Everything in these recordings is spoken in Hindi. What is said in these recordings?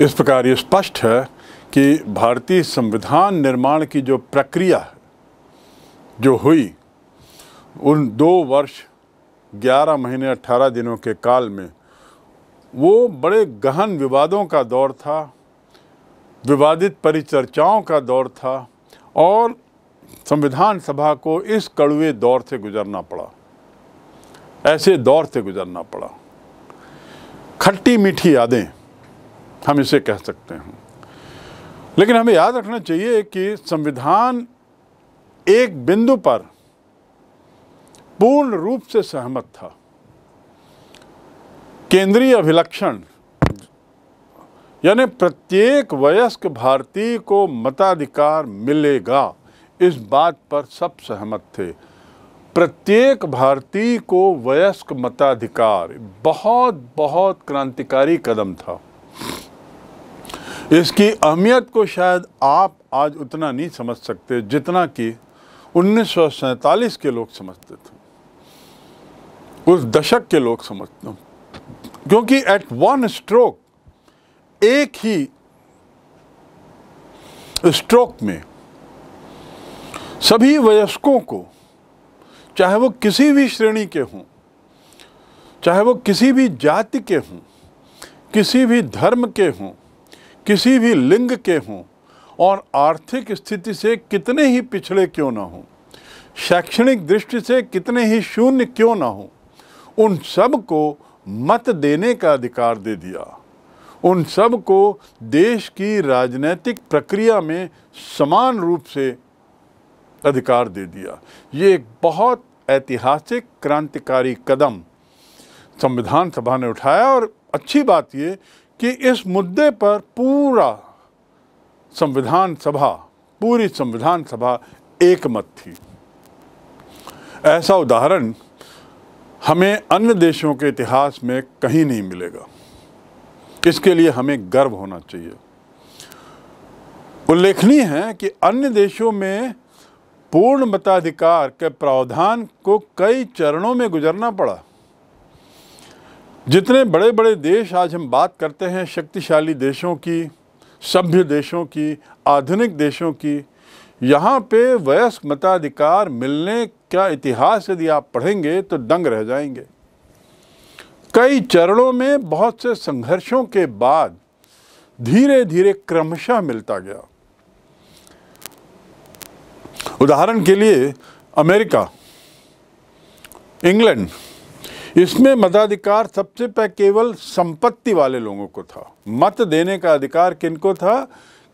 इस प्रकार ये स्पष्ट है कि भारतीय संविधान निर्माण की जो प्रक्रिया जो हुई उन दो वर्ष ग्यारह महीने अट्ठारह दिनों के काल में वो बड़े गहन विवादों का दौर था विवादित परिचर्चाओं का दौर था और संविधान सभा को इस कड़ुए दौर से गुजरना पड़ा ऐसे दौर से गुजरना पड़ा खट्टी मीठी यादें हम इसे कह सकते हैं लेकिन हमें याद रखना चाहिए कि संविधान एक बिंदु पर पूर्ण रूप से सहमत था केंद्रीय अभिलक्षण यानी प्रत्येक वयस्क भारतीय को मताधिकार मिलेगा इस बात पर सब सहमत थे प्रत्येक भारतीय को वयस्क मताधिकार बहुत बहुत क्रांतिकारी कदम था इसकी अहमियत को शायद आप आज उतना नहीं समझ सकते जितना कि उन्नीस के लोग समझते थे उस दशक के लोग समझते हैं क्योंकि एट वन स्ट्रोक एक ही स्ट्रोक में सभी वयस्कों को चाहे वो किसी भी श्रेणी के हों चाहे वो किसी भी जाति के हों किसी भी धर्म के हों किसी भी लिंग के हों और आर्थिक स्थिति से कितने ही पिछड़े क्यों ना हों शैक्षणिक दृष्टि से कितने ही शून्य क्यों ना हों उन सब को मत देने का अधिकार दे दिया उन सब को देश की राजनीतिक प्रक्रिया में समान रूप से अधिकार दे दिया ये एक बहुत ऐतिहासिक क्रांतिकारी कदम संविधान सभा ने उठाया और अच्छी बात ये कि इस मुद्दे पर पूरा संविधान सभा पूरी संविधान सभा एकमत थी ऐसा उदाहरण हमें अन्य देशों के इतिहास में कहीं नहीं मिलेगा इसके लिए हमें गर्व होना चाहिए उल्लेखनीय है कि अन्य देशों में पूर्ण मताधिकार के प्रावधान को कई चरणों में गुजरना पड़ा जितने बड़े बड़े देश आज हम बात करते हैं शक्तिशाली देशों की सभ्य देशों की आधुनिक देशों की यहाँ पे वयस्क मताधिकार मिलने का इतिहास यदि आप पढ़ेंगे तो दंग रह जाएंगे कई चरणों में बहुत से संघर्षों के बाद धीरे धीरे क्रमशः मिलता गया उदाहरण के लिए अमेरिका इंग्लैंड इसमें मताधिकार सबसे पहले केवल संपत्ति वाले लोगों को था मत देने का अधिकार किनको था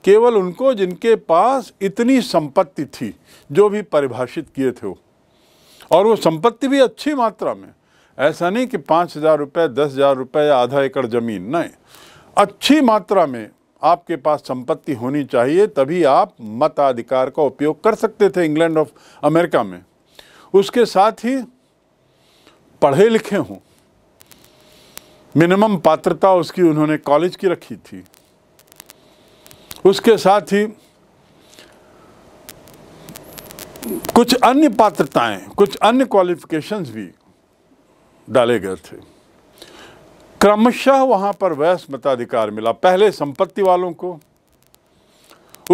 केवल उनको जिनके पास इतनी संपत्ति थी जो भी परिभाषित किए थे वो और वो संपत्ति भी अच्छी मात्रा में ऐसा नहीं कि पाँच हज़ार रुपये दस हज़ार रुपये या आधा एकड़ ज़मीन नहीं अच्छी मात्रा में आपके पास संपत्ति होनी चाहिए तभी आप मताधिकार का उपयोग कर सकते थे इंग्लैंड ऑफ अमेरिका में उसके साथ ही पढ़े लिखे हों मिनिमम पात्रता उसकी उन्होंने कॉलेज की रखी थी उसके साथ ही कुछ अन्य पात्रताएं कुछ अन्य क्वालिफिकेशंस भी डाले गए थे क्रमशः वहां पर वैस मताधिकार मिला पहले संपत्ति वालों को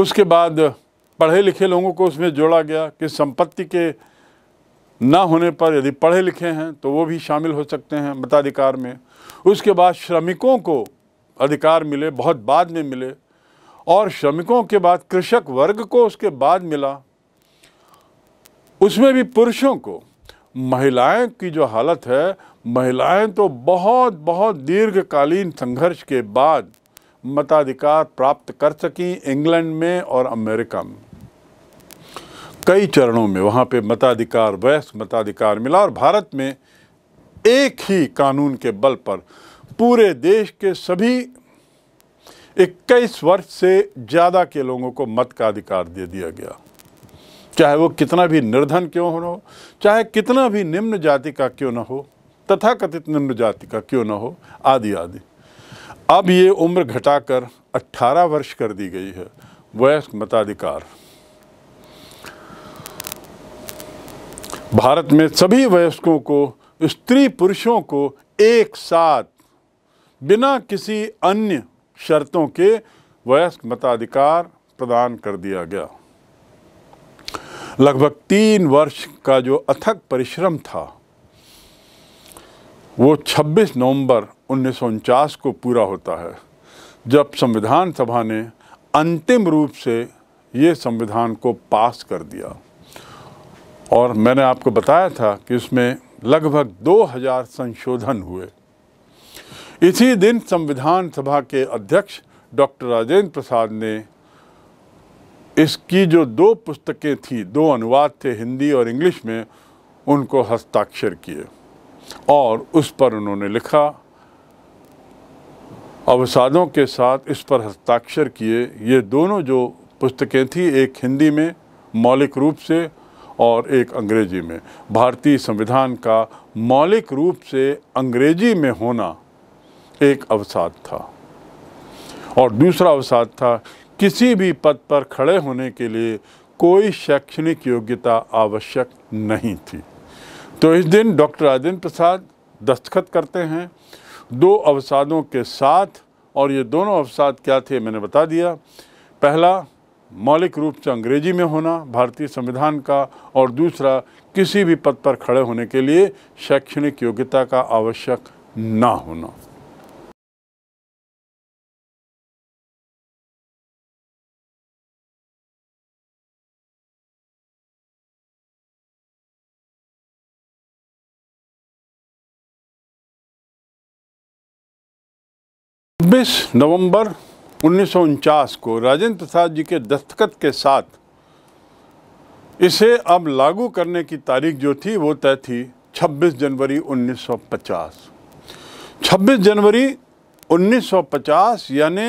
उसके बाद पढ़े लिखे लोगों को उसमें जोड़ा गया कि संपत्ति के ना होने पर यदि पढ़े लिखे हैं तो वो भी शामिल हो सकते हैं मताधिकार में उसके बाद श्रमिकों को अधिकार मिले बहुत बाद में मिले और श्रमिकों के बाद कृषक वर्ग को उसके बाद मिला उसमें भी पुरुषों को महिलाएं की जो हालत है महिलाएं तो बहुत बहुत दीर्घकालीन संघर्ष के बाद मताधिकार प्राप्त कर सकें इंग्लैंड में और अमेरिका में कई चरणों में वहाँ पे मताधिकार वयस्क मताधिकार मिला और भारत में एक ही कानून के बल पर पूरे देश के सभी 21 वर्ष से ज़्यादा के लोगों को मत का अधिकार दे दिया गया चाहे वो कितना भी निर्धन क्यों हो चाहे कितना भी निम्न जाति का क्यों ना हो तथाकथित निम्न जाति का क्यों ना हो आदि आदि अब ये उम्र घटाकर 18 वर्ष कर दी गई है वयस्क मताधिकार भारत में सभी वयस्कों को स्त्री पुरुषों को एक साथ बिना किसी अन्य शर्तों के वयस्क मताधिकार प्रदान कर दिया गया लगभग तीन वर्ष का जो अथक परिश्रम था वो 26 नवंबर उन्नीस को पूरा होता है जब संविधान सभा ने अंतिम रूप से ये संविधान को पास कर दिया और मैंने आपको बताया था कि इसमें लगभग 2000 संशोधन हुए इसी दिन संविधान सभा के अध्यक्ष डॉक्टर राजेंद्र प्रसाद ने इसकी जो दो पुस्तकें थी दो अनुवाद थे हिंदी और इंग्लिश में उनको हस्ताक्षर किए और उस पर उन्होंने लिखा अवसादों के साथ इस पर हस्ताक्षर किए ये दोनों जो पुस्तकें थी एक हिंदी में मौलिक रूप से और एक अंग्रेजी में भारतीय संविधान का मौलिक रूप से अंग्रेजी में होना एक अवसाद था और दूसरा अवसाद था किसी भी पद पर खड़े होने के लिए कोई शैक्षणिक योग्यता आवश्यक नहीं थी तो इस दिन डॉक्टर राजेंद्र प्रसाद दस्तखत करते हैं दो अवसादों के साथ और ये दोनों अवसाद क्या थे मैंने बता दिया पहला मौलिक रूप से अंग्रेजी में होना भारतीय संविधान का और दूसरा किसी भी पद पर खड़े होने के लिए शैक्षणिक योग्यता का आवश्यक ना होना छब्बीस नवंबर उन्नीस को राजेंद्र प्रसाद जी के दस्तखत के साथ इसे अब लागू करने की तारीख जो थी वो तय थी 26 जनवरी 1950 26 जनवरी 1950 यानी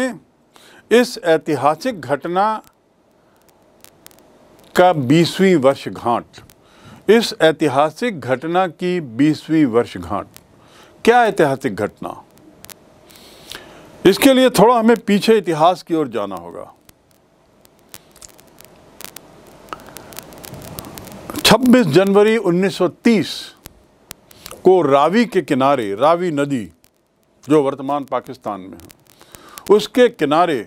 इस ऐतिहासिक घटना का बीसवीं वर्षगांठ इस ऐतिहासिक घटना की बीसवीं वर्षगांठ क्या ऐतिहासिक घटना इसके लिए थोड़ा हमें पीछे इतिहास की ओर जाना होगा 26 जनवरी 1930 को रावी के किनारे रावी नदी जो वर्तमान पाकिस्तान में है उसके किनारे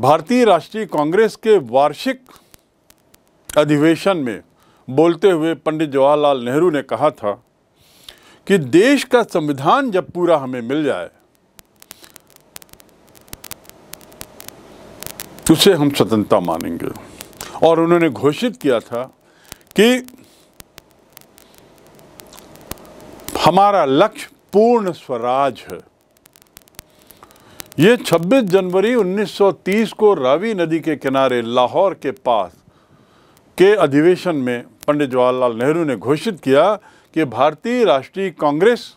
भारतीय राष्ट्रीय कांग्रेस के वार्षिक अधिवेशन में बोलते हुए पंडित जवाहरलाल नेहरू ने कहा था कि देश का संविधान जब पूरा हमें मिल जाए उसे हम स्वतंत्रता मानेंगे और उन्होंने घोषित किया था कि हमारा लक्ष्य पूर्ण स्वराज है ये 26 जनवरी 1930 को रावी नदी के किनारे लाहौर के पास के अधिवेशन में पंडित जवाहरलाल नेहरू ने घोषित किया कि भारतीय राष्ट्रीय कांग्रेस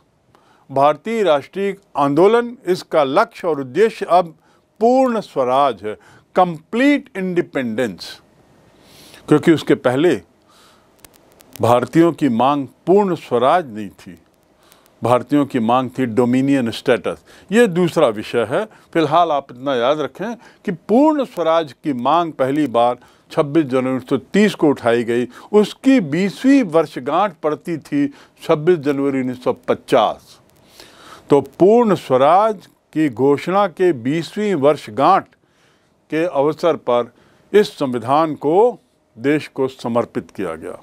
भारतीय राष्ट्रीय आंदोलन इसका लक्ष्य और उद्देश्य अब पूर्ण स्वराज है कंप्लीट इंडिपेंडेंस क्योंकि उसके पहले भारतीयों की मांग पूर्ण स्वराज नहीं थी भारतीयों की मांग थी डोमिनियन स्टेटस ये दूसरा विषय है फिलहाल आप इतना याद रखें कि पूर्ण स्वराज की मांग पहली बार 26 जनवरी तीस को उठाई गई उसकी बीसवीं वर्षगांठ पड़ती थी 26 जनवरी 1950 तो पूर्ण स्वराज की घोषणा के बीसवीं वर्षगांठ के अवसर पर इस संविधान को देश को समर्पित किया गया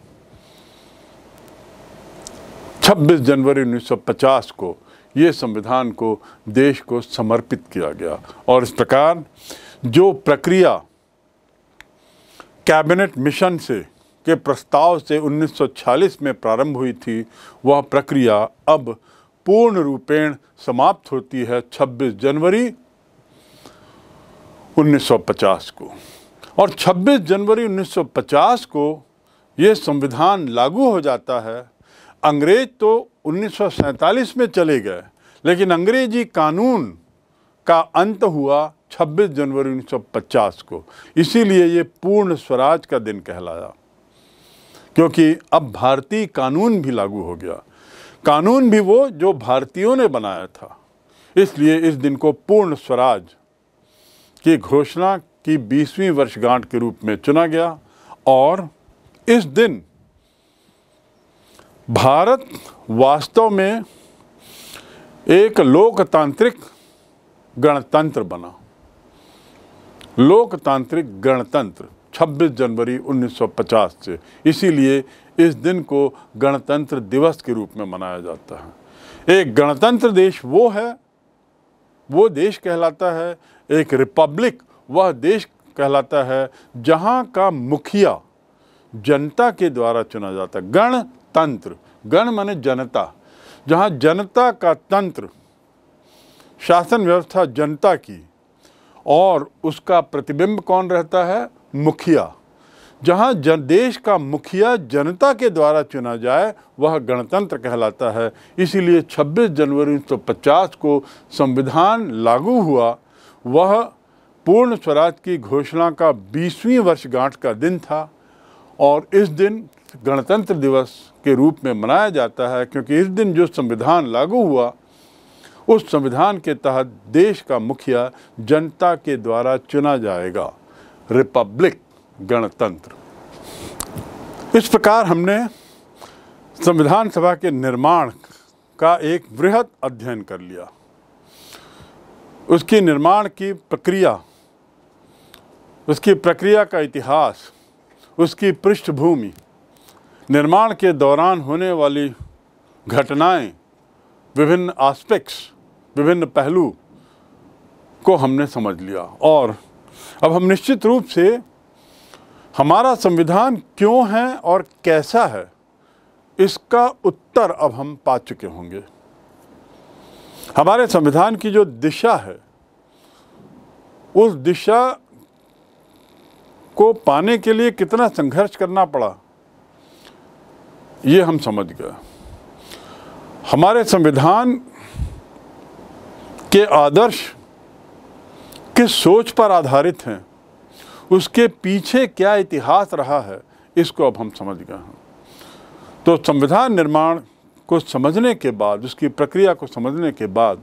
26 जनवरी 1950 को ये संविधान को देश को समर्पित किया गया और इस प्रकार जो प्रक्रिया कैबिनेट मिशन से के प्रस्ताव से 1946 में प्रारंभ हुई थी वह प्रक्रिया अब पूर्ण रूपेण समाप्त होती है 26 जनवरी 1950 को और 26 जनवरी 1950 को ये संविधान लागू हो जाता है अंग्रेज तो 1947 में चले गए लेकिन अंग्रेजी कानून का अंत हुआ 26 जनवरी 1950 को इसीलिए ये पूर्ण स्वराज का दिन कहलाया क्योंकि अब भारतीय कानून भी लागू हो गया कानून भी वो जो भारतीयों ने बनाया था इसलिए इस दिन को पूर्ण स्वराज की घोषणा की बीसवीं वर्षगांठ के रूप में चुना गया और इस दिन भारत वास्तव में एक लोकतांत्रिक गणतंत्र बना लोकतांत्रिक गणतंत्र 26 जनवरी 1950 से इसीलिए इस दिन को गणतंत्र दिवस के रूप में मनाया जाता है एक गणतंत्र देश वो है वो देश कहलाता है एक रिपब्लिक वह देश कहलाता है जहाँ का मुखिया जनता के द्वारा चुना जाता है गणतंत्र गण माने जनता जहाँ जनता का तंत्र शासन व्यवस्था जनता की और उसका प्रतिबिंब कौन रहता है मुखिया जहाँ जन देश का मुखिया जनता के द्वारा चुना जाए वह गणतंत्र कहलाता है इसीलिए 26 जनवरी 1950 को संविधान लागू हुआ वह पूर्ण स्वराज की घोषणा का बीसवीं वर्षगांठ का दिन था और इस दिन गणतंत्र दिवस के रूप में मनाया जाता है क्योंकि इस दिन जो संविधान लागू हुआ उस संविधान के तहत देश का मुखिया जनता के द्वारा चुना जाएगा रिपब्लिक गणतंत्र इस प्रकार हमने संविधान सभा के निर्माण का एक वृहद अध्ययन कर लिया उसकी निर्माण की प्रक्रिया उसकी प्रक्रिया का इतिहास उसकी पृष्ठभूमि निर्माण के दौरान होने वाली घटनाएं, विभिन्न आस्पेक्ट्स विभिन्न पहलू को हमने समझ लिया और अब हम निश्चित रूप से हमारा संविधान क्यों है और कैसा है इसका उत्तर अब हम पा चुके होंगे हमारे संविधान की जो दिशा है उस दिशा को पाने के लिए कितना संघर्ष करना पड़ा ये हम समझ गए हमारे संविधान के आदर्श किस सोच पर आधारित हैं उसके पीछे क्या इतिहास रहा है इसको अब हम समझ गए हैं तो संविधान निर्माण को समझने के बाद उसकी प्रक्रिया को समझने के बाद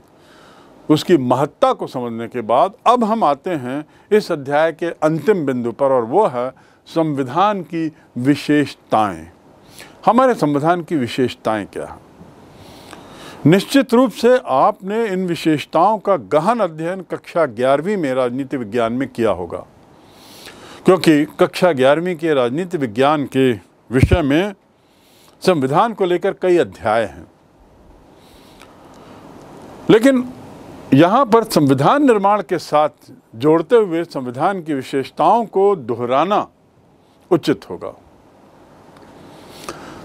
उसकी महत्ता को समझने के बाद अब हम आते हैं इस अध्याय के अंतिम बिंदु पर और वो है संविधान की विशेषताएं हमारे संविधान की विशेषताएं क्या है निश्चित रूप से आपने इन विशेषताओं का गहन अध्ययन कक्षा ग्यारहवीं में राजनीति विज्ञान में किया होगा क्योंकि कक्षा ग्यारहवीं के राजनीति विज्ञान के विषय में संविधान को लेकर कई अध्याय हैं लेकिन यहां पर संविधान निर्माण के साथ जोड़ते हुए संविधान की विशेषताओं को दोहराना उचित होगा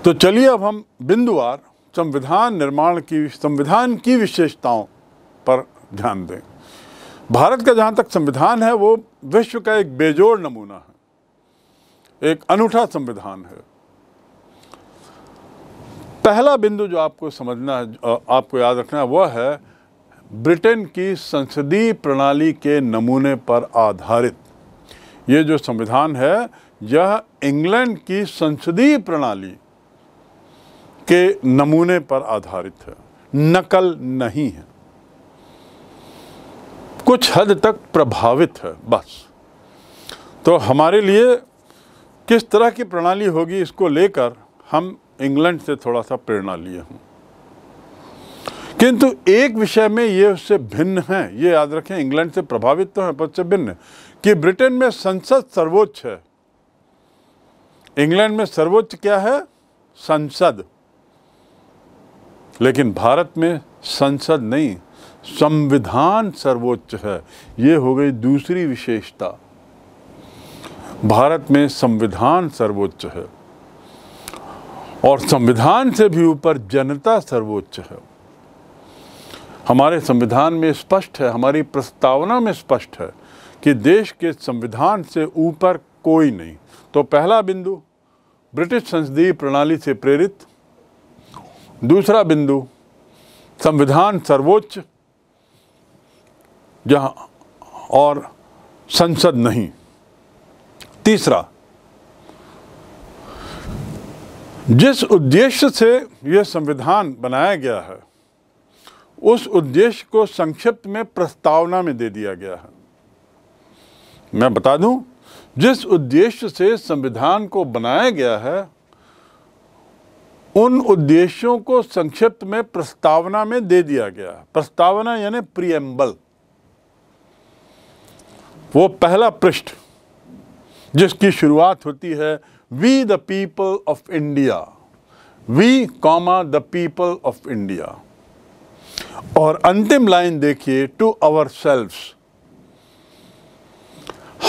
तो चलिए अब हम बिंदुवार संविधान निर्माण की संविधान की विशेषताओं पर ध्यान दें भारत का जहां तक संविधान है वो विश्व का एक बेजोड़ नमूना है एक अनूठा संविधान है पहला बिंदु जो आपको समझना है आपको याद रखना है वह है ब्रिटेन की संसदीय प्रणाली के नमूने पर आधारित ये जो संविधान है यह इंग्लैंड की संसदीय प्रणाली के नमूने पर आधारित है नकल नहीं है कुछ हद तक प्रभावित है बस तो हमारे लिए किस तरह की प्रणाली होगी इसको लेकर हम इंग्लैंड से थोड़ा सा प्रेरणा लिए हूँ किंतु एक विषय में ये उससे भिन्न है ये याद रखें इंग्लैंड से प्रभावित तो है पर उससे भिन्न कि ब्रिटेन में संसद सर्वोच्च है इंग्लैंड में सर्वोच्च क्या है संसद लेकिन भारत में संसद नहीं संविधान सर्वोच्च है ये हो गई दूसरी विशेषता भारत में संविधान सर्वोच्च है और संविधान से भी ऊपर जनता सर्वोच्च है हमारे संविधान में स्पष्ट है हमारी प्रस्तावना में स्पष्ट है कि देश के संविधान से ऊपर कोई नहीं तो पहला बिंदु ब्रिटिश संसदीय प्रणाली से प्रेरित दूसरा बिंदु संविधान सर्वोच्च जहां और संसद नहीं तीसरा जिस उद्देश्य से यह संविधान बनाया गया है उस उद्देश्य को संक्षिप्त में प्रस्तावना में दे दिया गया है मैं बता दूं जिस उद्देश्य से संविधान को बनाया गया है उन उद्देश्यों को संक्षिप्त में प्रस्तावना में दे दिया गया प्रस्तावना यानी प्रियम्बल वो पहला पृष्ठ जिसकी शुरुआत होती है we the people of India, we comma the people of India. और अंतिम लाइन देखिए टू आवर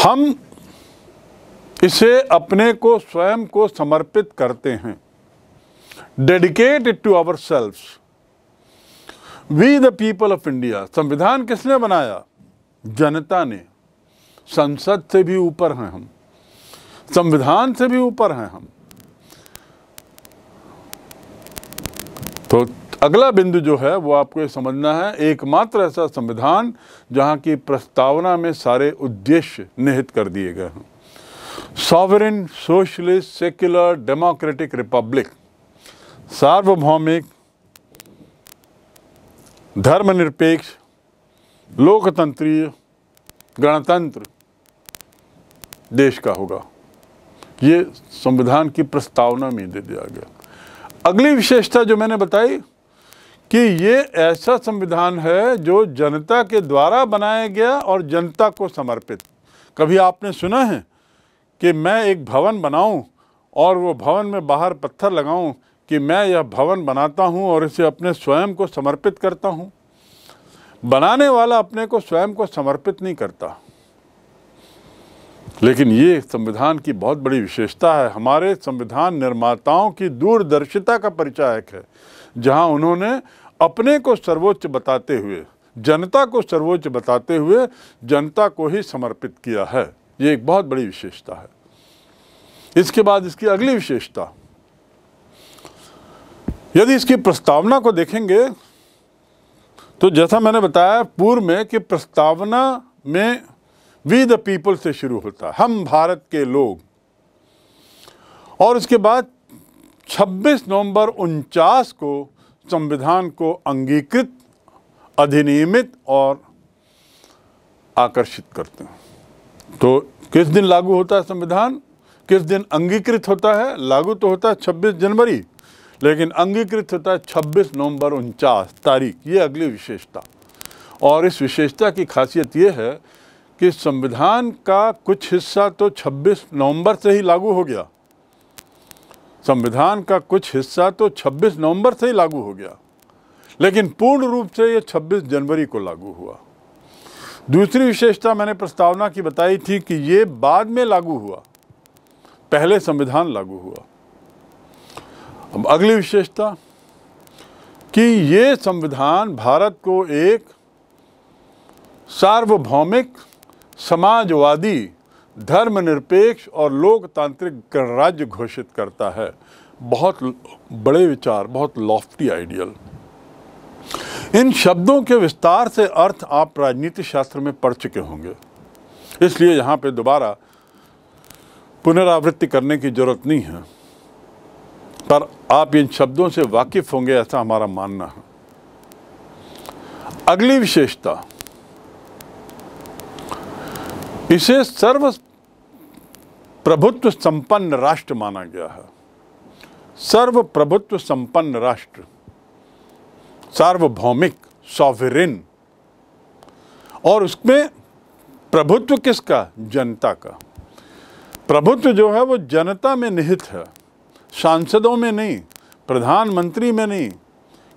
हम इसे अपने को स्वयं को समर्पित करते हैं it to our self we the people of India संविधान किसने बनाया जनता ने संसद से भी ऊपर हैं हम संविधान से भी ऊपर हैं हम तो अगला बिंदु जो है वो आपको समझना है एकमात्र ऐसा संविधान जहां की प्रस्तावना में सारे उद्देश्य निहित कर दिए गए हैं sovereign socialist secular democratic republic सार्वभौमिक धर्मनिरपेक्ष लोकतंत्रीय गणतंत्र देश का होगा ये संविधान की प्रस्तावना में दे दिया गया अगली विशेषता जो मैंने बताई कि ये ऐसा संविधान है जो जनता के द्वारा बनाया गया और जनता को समर्पित कभी आपने सुना है कि मैं एक भवन बनाऊं और वो भवन में बाहर पत्थर लगाऊं कि मैं यह भवन बनाता हूं और इसे अपने स्वयं को समर्पित करता हूं बनाने वाला अपने को स्वयं को समर्पित नहीं करता लेकिन ये संविधान की बहुत बड़ी विशेषता है हमारे संविधान निर्माताओं की दूरदर्शिता का परिचायक है जहां उन्होंने अपने को सर्वोच्च बताते हुए जनता को सर्वोच्च बताते हुए जनता को ही समर्पित किया है ये एक बहुत बड़ी विशेषता है इसके बाद इसकी अगली विशेषता यदि इसकी प्रस्तावना को देखेंगे तो जैसा मैंने बताया पूर्व में कि प्रस्तावना में वी द पीपल से शुरू होता हम भारत के लोग और उसके बाद 26 नवंबर उनचास को संविधान को अंगीकृत अधिनियमित और आकर्षित करते हैं तो किस दिन लागू होता है संविधान किस दिन अंगीकृत होता है लागू तो होता है 26 जनवरी लेकिन अंगीकृत होता है 26 नवंबर उनचास तारीख ये अगली विशेषता और इस विशेषता की खासियत ये है कि संविधान का कुछ हिस्सा तो 26 नवंबर से ही लागू हो गया संविधान का कुछ हिस्सा तो 26 नवंबर से ही लागू हो गया लेकिन पूर्ण रूप से ये 26 जनवरी को लागू हुआ दूसरी विशेषता मैंने प्रस्तावना की बताई थी कि ये बाद में लागू हुआ पहले संविधान लागू हुआ अब अगली विशेषता कि ये संविधान भारत को एक सार्वभौमिक समाजवादी धर्मनिरपेक्ष और लोकतांत्रिक गणराज्य घोषित करता है बहुत बड़े विचार बहुत लॉफ्टी आइडियल इन शब्दों के विस्तार से अर्थ आप राजनीति शास्त्र में पढ़ चुके होंगे इसलिए यहाँ पे दोबारा पुनरावृत्ति करने की ज़रूरत नहीं है पर आप इन शब्दों से वाकिफ़ होंगे ऐसा हमारा मानना है अगली विशेषता इसे सर्व प्रभुत्व संपन्न राष्ट्र माना गया है सर्व प्रभुत्व संपन्न राष्ट्र सार्वभौमिक सॉवरिन और उसमें प्रभुत्व किसका जनता का प्रभुत्व जो है वो जनता में निहित है सांसदों में नहीं प्रधानमंत्री में नहीं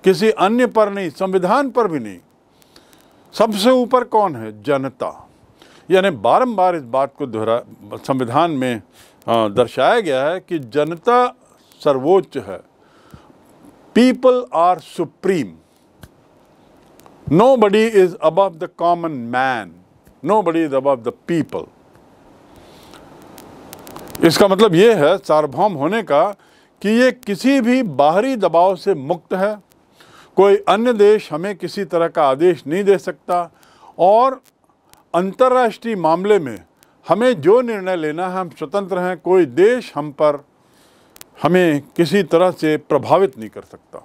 किसी अन्य पर नहीं संविधान पर भी नहीं सबसे ऊपर कौन है जनता यानी बारंबार इस बात को दोहरा संविधान में दर्शाया गया है कि जनता सर्वोच्च है people are supreme nobody is above the common man nobody is above the people इसका मतलब यह है सार्वभौम होने का कि ये किसी भी बाहरी दबाव से मुक्त है कोई अन्य देश हमें किसी तरह का आदेश नहीं दे सकता और अंतर्राष्ट्रीय मामले में हमें जो निर्णय लेना है हम स्वतंत्र हैं कोई देश हम पर हमें किसी तरह से प्रभावित नहीं कर सकता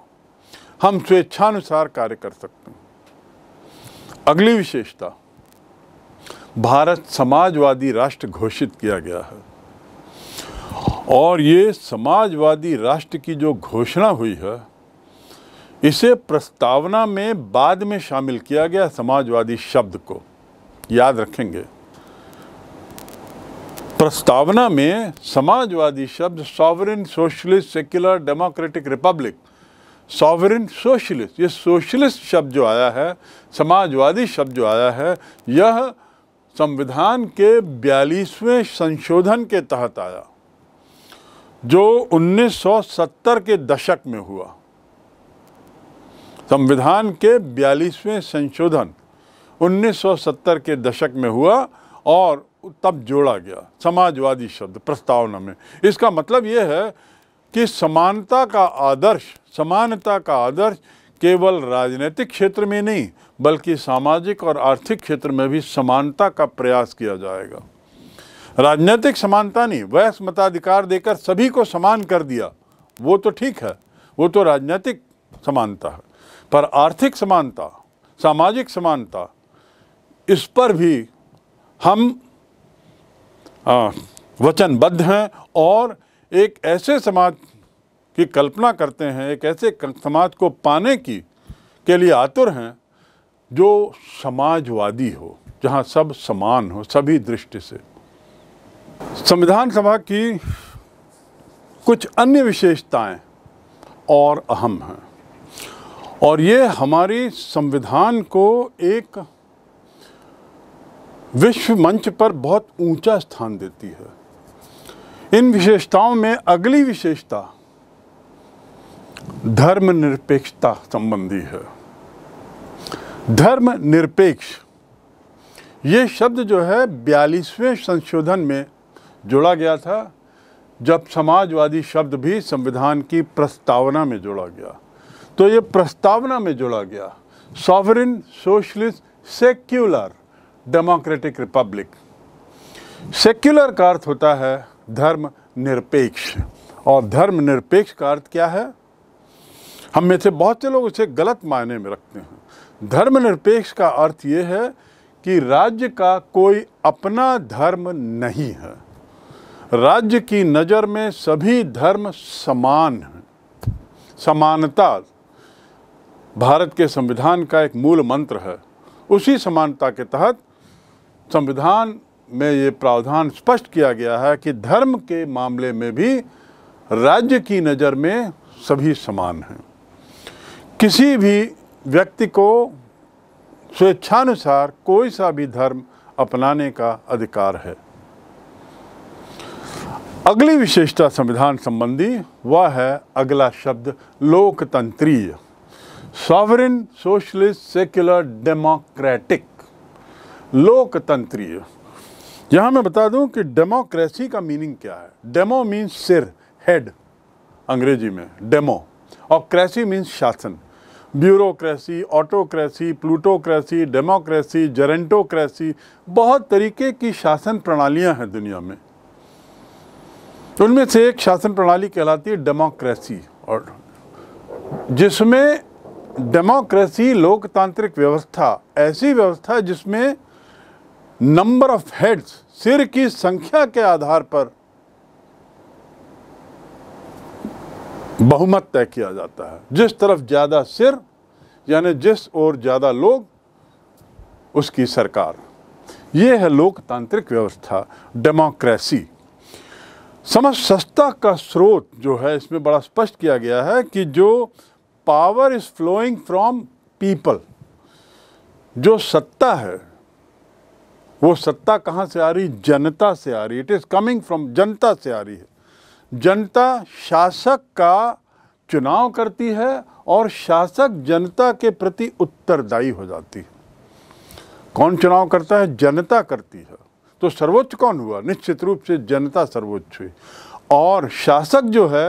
हम स्वेच्छानुसार कार्य कर सकते हैं अगली विशेषता भारत समाजवादी राष्ट्र घोषित किया गया है और ये समाजवादी राष्ट्र की जो घोषणा हुई है इसे प्रस्तावना में बाद में शामिल किया गया समाजवादी शब्द को याद रखेंगे प्रस्तावना में समाजवादी शब्द sovereign socialist secular democratic republic sovereign socialist ये सोशलिस्ट शब्द जो आया है समाजवादी शब्द जो आया है यह संविधान के बयालीसवें संशोधन के तहत आया जो 1970 के दशक में हुआ संविधान के बयालीसवें संशोधन 1970 के दशक में हुआ और तब जोड़ा गया समाजवादी शब्द प्रस्तावना में इसका मतलब यह है कि समानता का आदर्श समानता का आदर्श केवल राजनीतिक क्षेत्र में नहीं बल्कि सामाजिक और आर्थिक क्षेत्र में भी समानता का प्रयास किया जाएगा राजनीतिक समानता नहीं वयस मताधिकार देकर सभी को समान कर दिया वो तो ठीक है वो तो राजनीतिक समानता है पर आर्थिक समानता सामाजिक समानता इस पर भी हम वचनबद्ध हैं और एक ऐसे समाज की कल्पना करते हैं एक ऐसे समाज को पाने की के लिए आतुर हैं जो समाजवादी हो जहाँ सब समान हो सभी दृष्टि से संविधान सभा की कुछ अन्य विशेषताएं और अहम हैं और ये हमारी संविधान को एक विश्व मंच पर बहुत ऊंचा स्थान देती है इन विशेषताओं में अगली विशेषता धर्मनिरपेक्षता संबंधी है धर्मनिरपेक्ष ये शब्द जो है बयालीसवें संशोधन में जोड़ा गया था जब समाजवादी शब्द भी संविधान की प्रस्तावना में जोड़ा गया तो ये प्रस्तावना में जोड़ा गया sovereign socialist secular democratic republic secular का अर्थ होता है धर्म निरपेक्ष और धर्म निरपेक्ष का अर्थ क्या है हम में से बहुत से लोग उसे गलत मायने में रखते हैं धर्म निरपेक्ष का अर्थ ये है कि राज्य का कोई अपना धर्म नहीं है राज्य की नज़र में सभी धर्म समान हैं समानता भारत के संविधान का एक मूल मंत्र है उसी समानता के तहत संविधान में ये प्रावधान स्पष्ट किया गया है कि धर्म के मामले में भी राज्य की नज़र में सभी समान हैं किसी भी व्यक्ति को स्वेच्छानुसार कोई सा भी धर्म अपनाने का अधिकार है अगली विशेषता संविधान संबंधी वह है अगला शब्द लोकतंत्रीय सॉवरिन सोशलिस्ट सेक्युलर डेमोक्रेटिक लोकतंत्रीय यहाँ मैं बता दूं कि डेमोक्रेसी का मीनिंग क्या है डेमो मीन्स सिर हेड अंग्रेजी में डेमो और क्रेसी मीन्स शासन bureaucracy autocracy plutocracy democracy gerontocracy बहुत तरीके की शासन प्रणालियां हैं दुनिया में तो उनमें से एक शासन प्रणाली कहलाती है डेमोक्रेसी और जिसमें डेमोक्रेसी लोकतांत्रिक व्यवस्था ऐसी व्यवस्था जिसमें नंबर ऑफ हेड्स सिर की संख्या के आधार पर बहुमत तय किया जाता है जिस तरफ ज़्यादा सिर यानी जिस और ज़्यादा लोग उसकी सरकार ये है लोकतांत्रिक व्यवस्था डेमोक्रेसी समझ सस्ता का स्रोत जो है इसमें बड़ा स्पष्ट किया गया है कि जो power is flowing from people जो सत्ता है वो सत्ता कहाँ से आ रही जनता से आ रही इट इज़ कमिंग फ्रॉम जनता से आ रही है जनता शासक का चुनाव करती है और शासक जनता के प्रति उत्तरदायी हो जाती है कौन चुनाव करता है जनता करती है तो सर्वोच्च कौन हुआ निश्चित रूप से जनता सर्वोच्च हुई और शासक जो है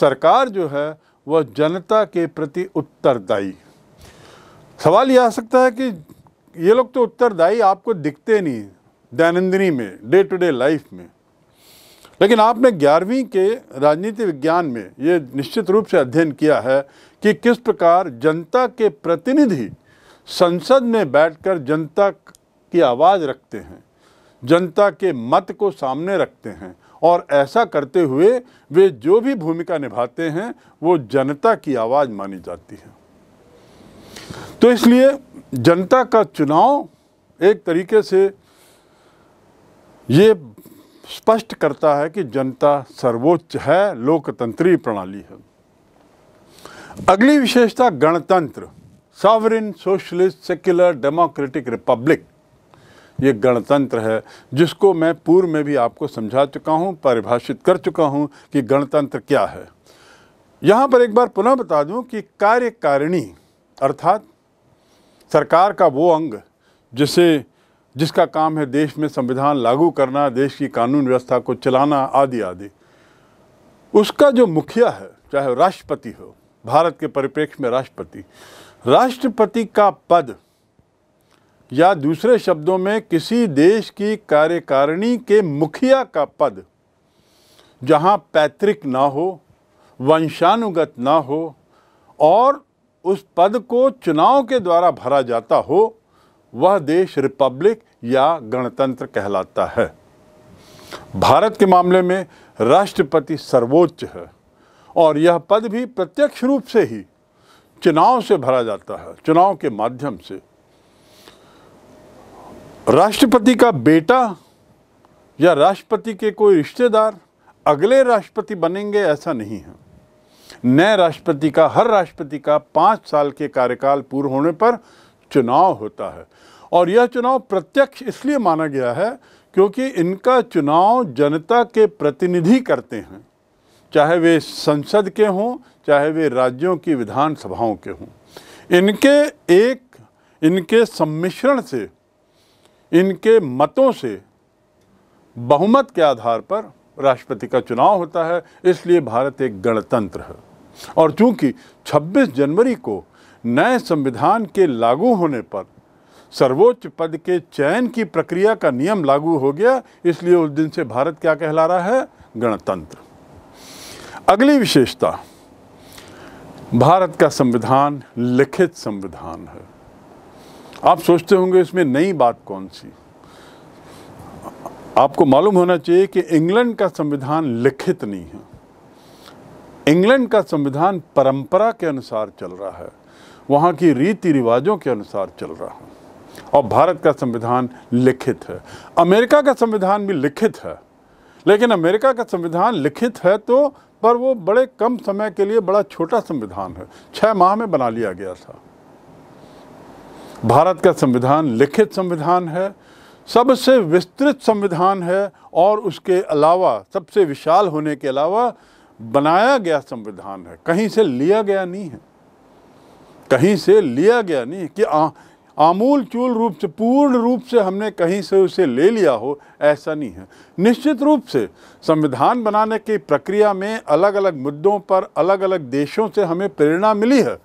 सरकार जो है वह जनता के प्रति उत्तरदायी सवाल यह आ सकता है कि ये लोग तो उत्तरदायी आपको दिखते नहीं दैनंदिनी में डे टू डे लाइफ में लेकिन आपने ग्यारहवीं के राजनीति विज्ञान में ये निश्चित रूप से अध्ययन किया है कि किस प्रकार जनता के प्रतिनिधि संसद में बैठकर जनता की आवाज़ रखते हैं जनता के मत को सामने रखते हैं और ऐसा करते हुए वे जो भी भूमिका निभाते हैं वो जनता की आवाज़ मानी जाती है तो इसलिए जनता का चुनाव एक तरीके से ये स्पष्ट करता है कि जनता सर्वोच्च है लोकतंत्री प्रणाली है अगली विशेषता गणतंत्र sovereign socialist secular democratic republic ये गणतंत्र है जिसको मैं पूर्व में भी आपको समझा चुका हूँ परिभाषित कर चुका हूँ कि गणतंत्र क्या है यहाँ पर एक बार पुनः बता दूँ कि कार्यकारिणी अर्थात सरकार का वो अंग जिसे जिसका काम है देश में संविधान लागू करना देश की कानून व्यवस्था को चलाना आदि आदि उसका जो मुखिया है चाहे राष्ट्रपति हो भारत के परिप्रेक्ष्य में राष्ट्रपति राष्ट्रपति का पद या दूसरे शब्दों में किसी देश की कार्यकारिणी के मुखिया का पद जहां पैतृक ना हो वंशानुगत ना हो और उस पद को चुनाव के द्वारा भरा जाता हो वह देश रिपब्लिक या गणतंत्र कहलाता है भारत के मामले में राष्ट्रपति सर्वोच्च है और यह पद भी प्रत्यक्ष रूप से ही चुनाव से भरा जाता है चुनाव के माध्यम से राष्ट्रपति का बेटा या राष्ट्रपति के कोई रिश्तेदार अगले राष्ट्रपति बनेंगे ऐसा नहीं है नए राष्ट्रपति का हर राष्ट्रपति का पाँच साल के कार्यकाल पूर्ण होने पर चुनाव होता है और यह चुनाव प्रत्यक्ष इसलिए माना गया है क्योंकि इनका चुनाव जनता के प्रतिनिधि करते हैं चाहे वे संसद के हों चाहे वे राज्यों की विधानसभाओं के हों इनके एक इनके सम्मिश्रण से इनके मतों से बहुमत के आधार पर राष्ट्रपति का चुनाव होता है इसलिए भारत एक गणतंत्र है और चूंकि 26 जनवरी को नए संविधान के लागू होने पर सर्वोच्च पद के चयन की प्रक्रिया का नियम लागू हो गया इसलिए उस दिन से भारत क्या कहला रहा है गणतंत्र अगली विशेषता भारत का संविधान लिखित संविधान है आप सोचते होंगे इसमें नई बात कौन सी आपको मालूम होना चाहिए कि इंग्लैंड का संविधान लिखित नहीं है इंग्लैंड का संविधान परंपरा के अनुसार चल रहा है वहाँ की रीति रिवाजों के अनुसार चल रहा है और भारत का संविधान लिखित है अमेरिका का संविधान भी लिखित है लेकिन अमेरिका का संविधान लिखित है तो पर वो बड़े कम समय के लिए बड़ा छोटा संविधान है छः माह में बना लिया गया था भारत का संविधान लिखित संविधान है सबसे विस्तृत संविधान है और उसके अलावा सबसे विशाल होने के अलावा बनाया गया संविधान है कहीं से लिया गया नहीं है कहीं से लिया गया नहीं कि आ, आमूल चूल रूप से पूर्ण रूप से हमने कहीं से उसे ले लिया हो ऐसा नहीं है निश्चित रूप से संविधान बनाने की प्रक्रिया में अलग अलग मुद्दों पर अलग अलग देशों से हमें प्रेरणा मिली है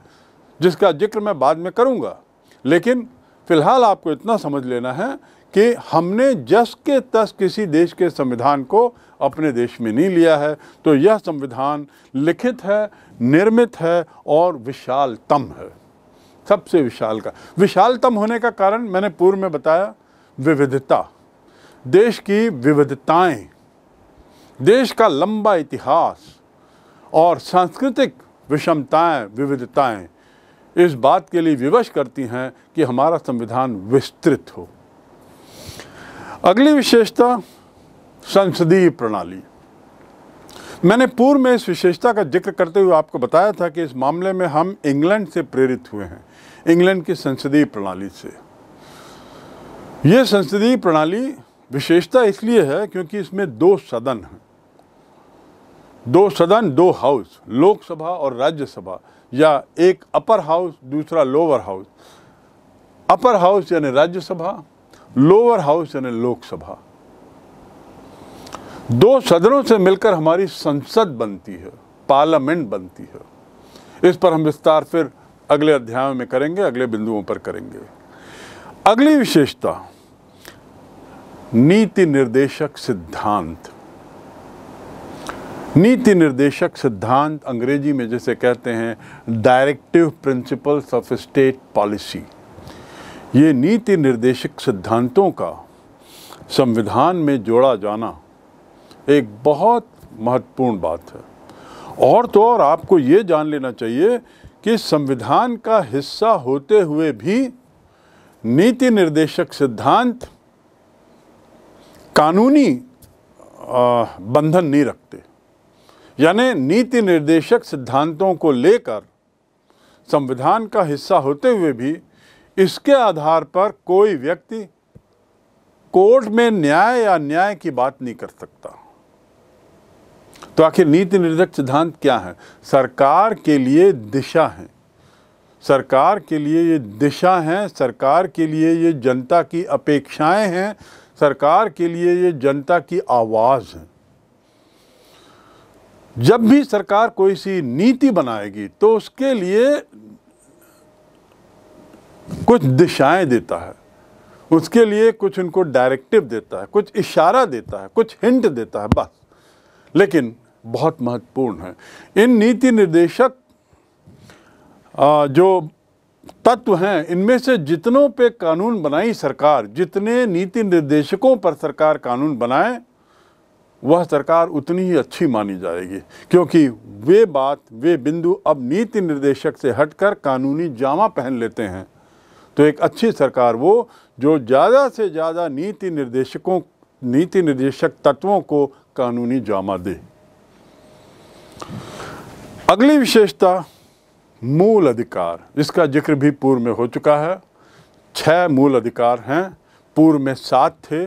जिसका जिक्र मैं बाद में करूँगा लेकिन फ़िलहाल आपको इतना समझ लेना है कि हमने जस के तस किसी देश के संविधान को अपने देश में नहीं लिया है तो यह संविधान लिखित है निर्मित है और विशालतम है सबसे विशाल का विशालतम होने का कारण मैंने पूर्व में बताया विविधता देश की विविधताएं देश का लंबा इतिहास और सांस्कृतिक विषमताएं विविधताएं इस बात के लिए विवश करती हैं कि हमारा संविधान विस्तृत हो अगली विशेषता संसदीय प्रणाली मैंने पूर्व में इस विशेषता का जिक्र करते हुए आपको बताया था कि इस मामले में हम इंग्लैंड से प्रेरित हुए हैं इंग्लैंड की संसदीय प्रणाली से ये संसदीय प्रणाली विशेषता इसलिए है क्योंकि इसमें दो सदन हैं दो सदन दो हाउस लोकसभा और राज्यसभा या एक अपर हाउस दूसरा लोअर हाउस अपर हाउस यानी राज्यसभा लोअर हाउस यानी लोकसभा दो सदनों से मिलकर हमारी संसद बनती है पार्लियामेंट बनती है इस पर हम विस्तार फिर अगले अध्याय में करेंगे अगले बिंदुओं पर करेंगे अगली विशेषता नीति निर्देशक सिद्धांत नीति निर्देशक सिद्धांत अंग्रेजी में जैसे कहते हैं directive principles of state policy ये नीति निर्देशक सिद्धांतों का संविधान में जोड़ा जाना एक बहुत महत्वपूर्ण बात है और तो और आपको ये जान लेना चाहिए कि संविधान का हिस्सा होते हुए भी नीति निर्देशक सिद्धांत कानूनी बंधन नहीं रखते यानी नीति निर्देशक सिद्धांतों को लेकर संविधान का हिस्सा होते हुए भी इसके आधार पर कोई व्यक्ति कोर्ट में न्याय या न्याय की बात नहीं कर सकता तो आखिर नीति निर्देश सिद्धांत क्या है सरकार के लिए दिशा है सरकार के लिए ये दिशा है सरकार के लिए ये जनता की अपेक्षाएं हैं सरकार के लिए ये जनता की आवाज़ है जब भी सरकार कोई सी नीति बनाएगी तो उसके लिए कुछ दिशाएं देता है उसके लिए कुछ उनको डायरेक्टिव देता है कुछ इशारा देता है कुछ हिंट देता है बस लेकिन बहुत महत्वपूर्ण है इन नीति निर्देशक जो तत्व हैं इनमें से जितनों पे कानून बनाई सरकार जितने नीति निर्देशकों पर सरकार कानून बनाए वह सरकार उतनी ही अच्छी मानी जाएगी क्योंकि वे बात वे बिंदु अब नीति निर्देशक से हटकर कानूनी जामा पहन लेते हैं तो एक अच्छी सरकार वो जो ज़्यादा से ज़्यादा नीति निर्देशकों नीति निर्देशक तत्वों को कानूनी जामा दे अगली विशेषता मूल अधिकार इसका जिक्र भी पूर्व में हो चुका है छह मूल अधिकार हैं पूर्व में सात थे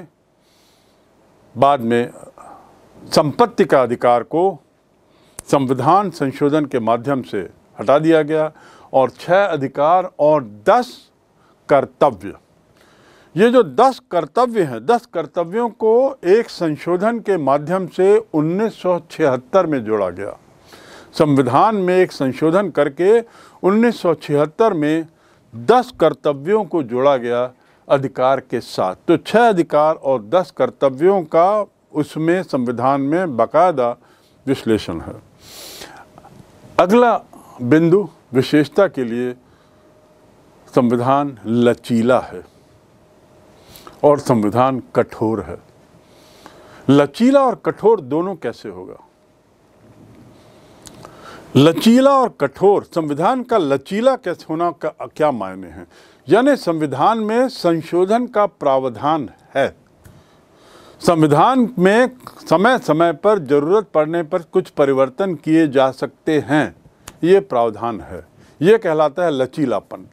बाद में संपत्ति का अधिकार को संविधान संशोधन के माध्यम से हटा दिया गया और छह अधिकार और दस कर्तव्य ये जो दस कर्तव्य हैं दस कर्तव्यों को एक संशोधन के माध्यम से 1976 में जोड़ा गया संविधान में एक संशोधन करके 1976 में दस कर्तव्यों को जोड़ा गया अधिकार के साथ तो छह अधिकार और दस कर्तव्यों का उसमें संविधान में बकायदा विश्लेषण है अगला बिंदु विशेषता के लिए संविधान लचीला है और संविधान कठोर है लचीला और कठोर दोनों कैसे होगा लचीला और कठोर संविधान का लचीला कैसे होना का क्या मायने हैं यानी संविधान में संशोधन का प्रावधान है संविधान में समय समय पर जरूरत पड़ने पर कुछ परिवर्तन किए जा सकते हैं ये प्रावधान है ये कहलाता है लचीलापन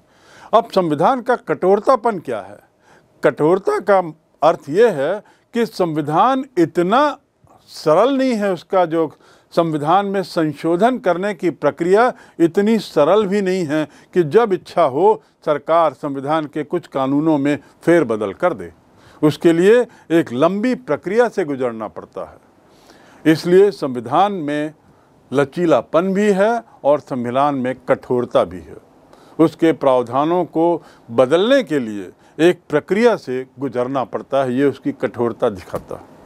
अब संविधान का कठोरतापन क्या है कठोरता का अर्थ ये है कि संविधान इतना सरल नहीं है उसका जो संविधान में संशोधन करने की प्रक्रिया इतनी सरल भी नहीं है कि जब इच्छा हो सरकार संविधान के कुछ कानूनों में फेरबदल कर दे उसके लिए एक लंबी प्रक्रिया से गुजरना पड़ता है इसलिए संविधान में लचीलापन भी है और संविधान में कठोरता भी है उसके प्रावधानों को बदलने के लिए एक प्रक्रिया से गुजरना पड़ता है ये उसकी कठोरता दिखाता है